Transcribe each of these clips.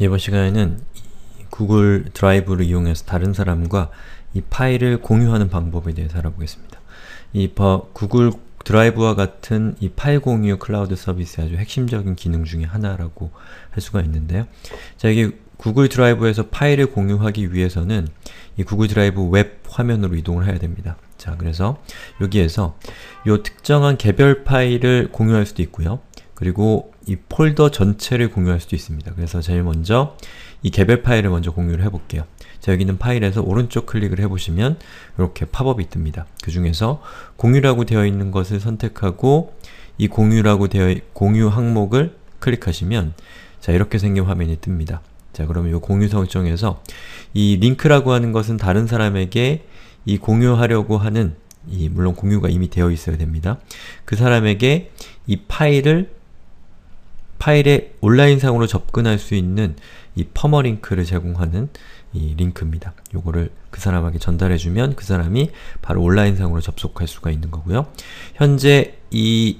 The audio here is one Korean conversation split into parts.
이번 시간에는 구글 드라이브를 이용해서 다른 사람과 이 파일을 공유하는 방법에 대해서 알아보겠습니다. 이 구글 드라이브와 같은 이 파일 공유 클라우드 서비스의 아주 핵심적인 기능 중의 하나라고 할 수가 있는데요. 자, 이게 구글 드라이브에서 파일을 공유하기 위해서는 이 구글 드라이브 웹 화면으로 이동을 해야 됩니다. 자, 그래서 여기에서 이 특정한 개별 파일을 공유할 수도 있고요. 그리고 이 폴더 전체를 공유할 수도 있습니다. 그래서 제일 먼저 이 개별 파일을 먼저 공유를 해볼게요. 자, 여기 있는 파일에서 오른쪽 클릭을 해보시면 이렇게 팝업이 뜹니다. 그 중에서 공유라고 되어 있는 것을 선택하고 이 공유라고 되어 공유 항목을 클릭하시면 자, 이렇게 생긴 화면이 뜹니다. 자, 그러면 이 공유 설정에서 이 링크라고 하는 것은 다른 사람에게 이 공유하려고 하는 이 물론 공유가 이미 되어 있어야 됩니다. 그 사람에게 이 파일을 파일에 온라인상으로 접근할 수 있는 이 퍼머링크를 제공하는 이 링크입니다. 요거를 그 사람에게 전달해주면 그 사람이 바로 온라인상으로 접속할 수가 있는 거고요. 현재 이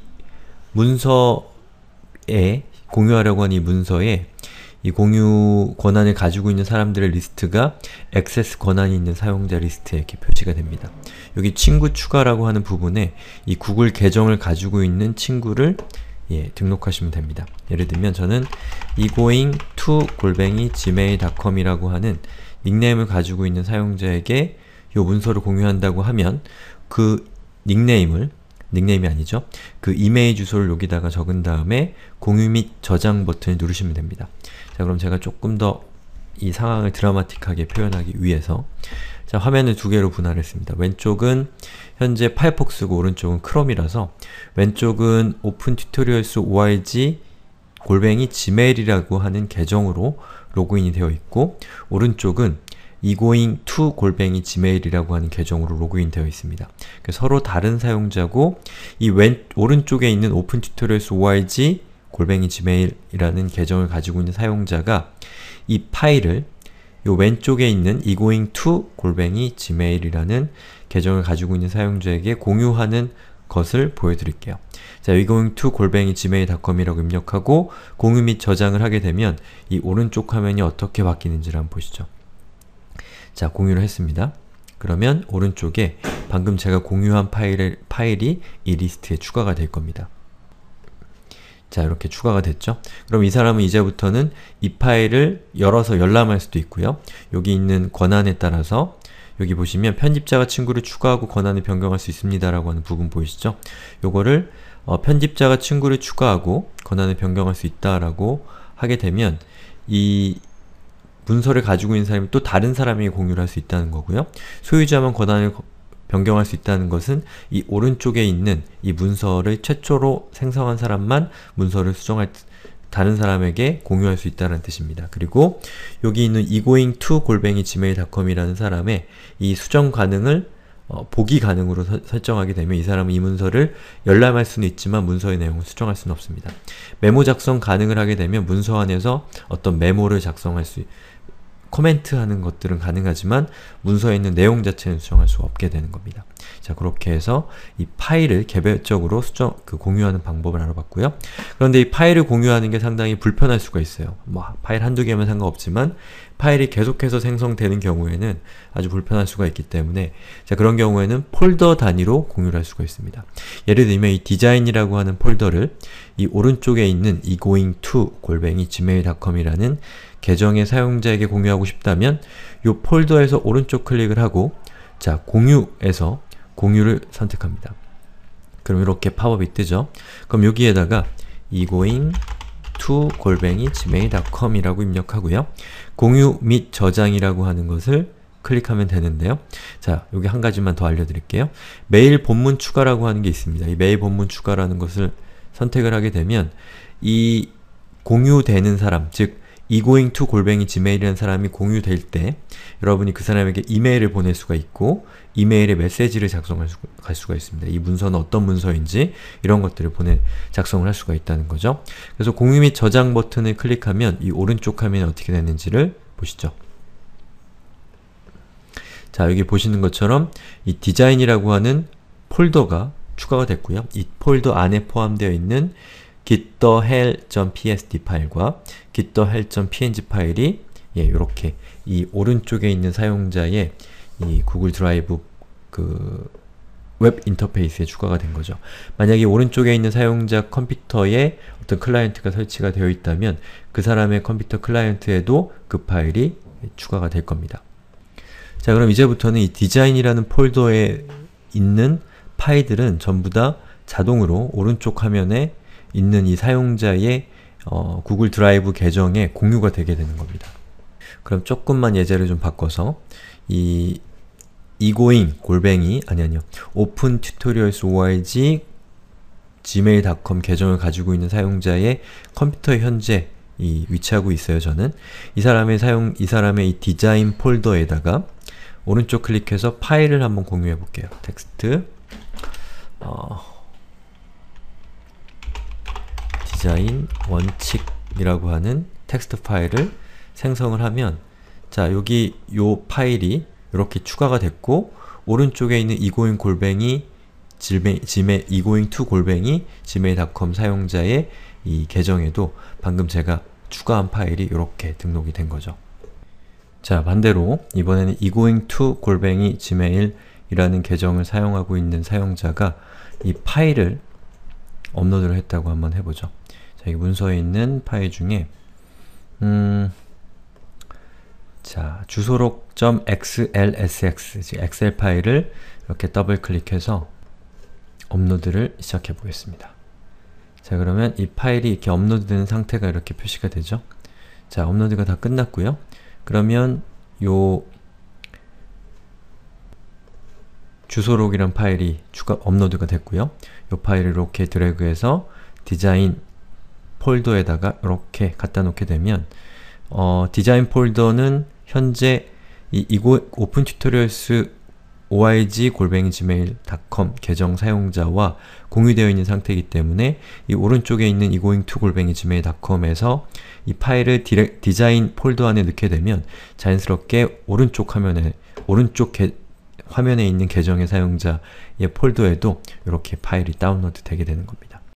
문서에 공유하려고 한이 문서에 이 공유 권한을 가지고 있는 사람들의 리스트가 액세스 권한이 있는 사용자 리스트에 이렇게 표시가 됩니다. 여기 친구 추가라고 하는 부분에 이 구글 계정을 가지고 있는 친구를 예, 등록하시면 됩니다. 예를 들면 저는 이고잉 e to 골뱅 gmail.com이라고 하는 닉네임을 가지고 있는 사용자에게 요 문서를 공유한다고 하면 그 닉네임을 닉네임이 아니죠. 그 이메일 주소를 여기다가 적은 다음에 공유 및 저장 버튼을 누르시면 됩니다. 자 그럼 제가 조금 더이 상황을 드라마틱하게 표현하기 위해서 자 화면을 두 개로 분할했습니다. 왼쪽은 현재 파이폭스고 오른쪽은 크롬이라서 왼쪽은 open tutorials org 골뱅이 gmail이라고 하는 계정으로 로그인이 되어 있고 오른쪽은 이고잉 to 골뱅이 gmail이라고 하는 계정으로 로그인 되어 있습니다. 서로 다른 사용자고 이 왼 오른쪽에 있는 open tutorials org 골뱅이 지메일이라는 계정을 가지고 있는 사용자가 이 파일을 요 왼쪽에 있는 이고잉 투 골뱅이 지메일이라는 계정을 가지고 있는 사용자에게 공유하는 것을 보여드릴게요. 자, 이고잉 투 골뱅이 gmail.com이라고 입력하고 공유 및 저장을 하게 되면 이 오른쪽 화면이 어떻게 바뀌는지를 한번 보시죠. 자, 공유를 했습니다. 그러면 오른쪽에 방금 제가 공유한 파일 파일이 이 리스트에 추가가 될 겁니다. 자 이렇게 추가가 됐죠? 그럼 이 사람은 이제부터는 이 파일을 열어서 열람할 수도 있고요. 여기 있는 권한에 따라서 여기 보시면 편집자가 친구를 추가하고 권한을 변경할 수 있습니다라고 하는 부분 보이시죠? 요거를 어, 편집자가 친구를 추가하고 권한을 변경할 수 있다라고 하게 되면 이 문서를 가지고 있는 사람이 또 다른 사람에게 공유를 할 수 있다는 거고요. 소유자만 권한을 변경할 수 있다는 것은 이 오른쪽에 있는 이 문서를 최초로 생성한 사람만 문서를 수정할 다른 사람에게 공유할 수 있다는 뜻입니다. 그리고 여기 있는 egoing2 gmail.com이라는 사람의 이 수정 가능을 어, 보기 가능으로 서, 설정하게 되면 이 사람은 이 문서를 열람할 수는 있지만 문서의 내용을 수정할 수는 없습니다. 메모 작성 가능을 하게 되면 문서 안에서 어떤 메모를 작성할 수 코멘트하는 것들은 가능하지만 문서에 있는 내용 자체는 수정할 수 없게 되는 겁니다. 자 그렇게 해서 이 파일을 개별적으로 수정 그 공유하는 방법을 알아봤고요. 그런데 이 파일을 공유하는 게 상당히 불편할 수가 있어요. 뭐 파일 한두 개면 상관없지만 파일이 계속해서 생성되는 경우에는 아주 불편할 수가 있기 때문에 자 그런 경우에는 폴더 단위로 공유할 수가 있습니다. 예를 들면 이 디자인이라고 하는 폴더를 이 오른쪽에 있는 이고잉2 골뱅이 gmail.com이라는 계정의 사용자에게 공유하고 싶다면 이 폴더에서 오른쪽 클릭을 하고 자, 공유에서 공유를 선택합니다. 그럼 이렇게 팝업이 뜨죠? 그럼 여기에다가 egoing to 골뱅이 gmail.com 이라고 입력하고요. 공유 및 저장이라고 하는 것을 클릭하면 되는데요. 자, 여기 한 가지만 더 알려드릴게요. 메일 본문 추가라고 하는 게 있습니다. 이 메일 본문 추가라는 것을 선택을 하게 되면 이 공유되는 사람, 즉 이고잉투 골뱅이 지메일이라는 사람이 공유될 때 여러분이 그 사람에게 이메일을 보낼 수가 있고 이메일에 메시지를 작성할 수가, 수가 있습니다. 이 문서는 어떤 문서인지 이런 것들을 보내 작성을 할 수가 있다는 거죠. 그래서 공유 및 저장 버튼을 클릭하면 이 오른쪽 화면이 어떻게 되는지를 보시죠. 자, 여기 보시는 것처럼 이 디자인이라고 하는 폴더가 추가가 됐고요. 이 폴더 안에 포함되어 있는 gitthel.psd 파일과 gitthel.png 파일이 예, 요렇게 이 오른쪽에 있는 사용자의 이 구글 드라이브 그 웹 인터페이스에 추가가 된 거죠. 만약에 오른쪽에 있는 사용자 컴퓨터에 어떤 클라이언트가 설치가 되어 있다면 그 사람의 컴퓨터 클라이언트에도 그 파일이 추가가 될 겁니다. 자 그럼 이제부터는 이 디자인이라는 폴더에 있는 파일들은 전부 다 자동으로 오른쪽 화면에 있는 이 사용자의 어, 구글 드라이브 계정에 공유가 되게 되는 겁니다. 그럼 조금만 예제를 좀 바꿔서 이 이고잉 골뱅이 아니 아니요 오픈 튜토리얼스 org gmail.com 계정을 가지고 있는 사용자의 컴퓨터 현재 이 위치하고 있어요 저는 이 사람의 사용 이 사람의 이 디자인 폴더에다가 오른쪽 클릭해서 파일을 한번 공유해 볼게요 텍스트 어... 디자인 원칙이라고 하는 텍스트 파일을 생성을 하면 자 여기 요 파일이 이렇게 추가가 됐고 오른쪽에 있는 이고잉 골뱅이 지메, 지 이고잉2 골뱅이 gmail.com 사용자의 이 계정에도 방금 제가 추가한 파일이 이렇게 등록이 된 거죠. 자 반대로 이번에는 이고잉2 골뱅이 지메일이라는 계정을 사용하고 있는 사용자가 이 파일을 업로드를 했다고 한번 해보죠. 여기 문서에 있는 파일 중에 음, 자, 주소록.xlsx, 즉 엑셀 파일을 이렇게 더블 클릭해서 업로드를 시작해 보겠습니다. 자, 그러면 이 파일이 이렇게 업로드된 상태가 이렇게 표시가 되죠? 자, 업로드가 다 끝났고요. 그러면 요 주소록이란 파일이 추가 업로드가 됐고요. 요 파일을 이렇게 드래그해서 디자인 폴더에다가 이렇게 갖다 놓게 되면 어, 디자인 폴더는 현재 이이 오픈 튜토리얼스 org 골뱅이 gmail.com 계정 사용자와 공유되어 있는 상태이기 때문에 이 오른쪽에 있는 이고잉투 골뱅이 gmail.com에서 이 파일을 디렉, 디자인 폴더 안에 넣게 되면 자연스럽게 오른쪽 화면에 오른쪽 게, 화면에 있는 계정의 사용자의 폴더에도 이렇게 파일이 다운로드 되게 되는 겁니다.